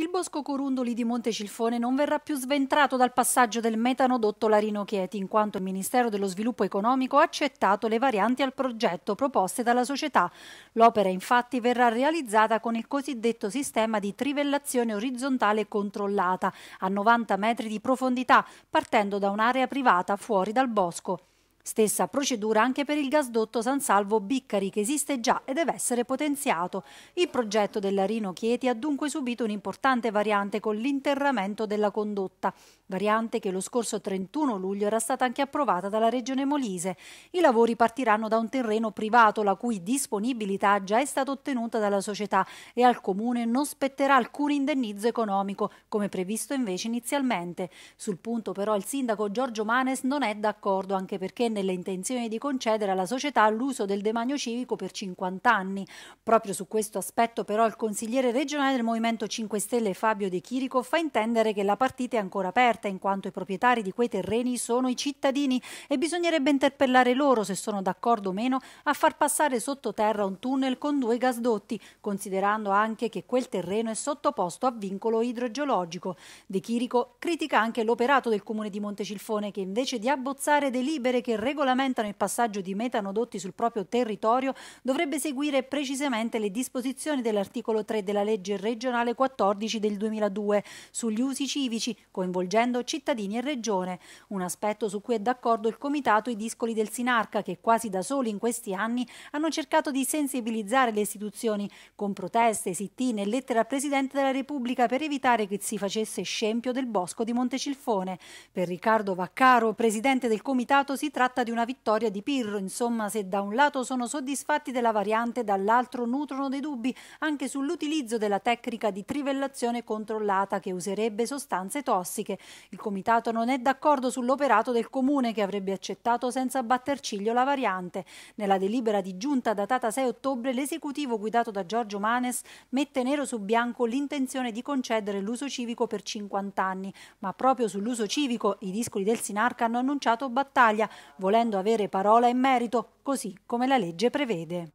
Il bosco Corundoli di Montecilfone non verrà più sventrato dal passaggio del metanodotto Larino Chieti, in quanto il Ministero dello Sviluppo Economico ha accettato le varianti al progetto proposte dalla società. L'opera infatti verrà realizzata con il cosiddetto sistema di trivellazione orizzontale controllata, a 90 metri di profondità, partendo da un'area privata fuori dal bosco. Stessa procedura anche per il gasdotto San Salvo Biccari che esiste già e deve essere potenziato. Il progetto della Rino Chieti ha dunque subito un'importante variante con l'interramento della condotta, variante che lo scorso 31 luglio era stata anche approvata dalla Regione Molise. I lavori partiranno da un terreno privato la cui disponibilità già è stata ottenuta dalla società e al comune non spetterà alcun indennizzo economico, come previsto invece inizialmente. Sul punto però il sindaco Giorgio Manes non è d'accordo anche perché nelle intenzioni di concedere alla società l'uso del demanio civico per 50 anni. Proprio su questo aspetto però il consigliere regionale del Movimento 5 Stelle Fabio De Chirico fa intendere che la partita è ancora aperta in quanto i proprietari di quei terreni sono i cittadini e bisognerebbe interpellare loro se sono d'accordo o meno a far passare sottoterra un tunnel con due gasdotti, considerando anche che quel terreno è sottoposto a vincolo idrogeologico. De Chirico critica anche l'operato del comune di Montecilfone che invece di abbozzare delibere che regolamentano il passaggio di metanodotti sul proprio territorio dovrebbe seguire precisamente le disposizioni dell'articolo 3 della legge regionale 14 del 2002 sugli usi civici, coinvolgendo cittadini e regione. Un aspetto su cui è d'accordo il Comitato e i Discoli del Sinarca, che quasi da soli in questi anni hanno cercato di sensibilizzare le istituzioni con proteste, sittine e lettere al Presidente della Repubblica per evitare che si facesse scempio del bosco di Montecilfone. Per Riccardo Vaccaro, Presidente del Comitato, si tratta tratta di una vittoria di Pirro, insomma se da un lato sono soddisfatti della variante, dall'altro nutrono dei dubbi anche sull'utilizzo della tecnica di trivellazione controllata che userebbe sostanze tossiche. Il comitato non è d'accordo sull'operato del comune che avrebbe accettato senza batter ciglio la variante. Nella delibera di giunta datata 6 ottobre l'esecutivo guidato da Giorgio Manes mette nero su bianco l'intenzione di concedere l'uso civico per 50 anni, ma proprio sull'uso civico i discoli del Sinarca hanno annunciato battaglia, volendo avere parola in merito, così come la legge prevede.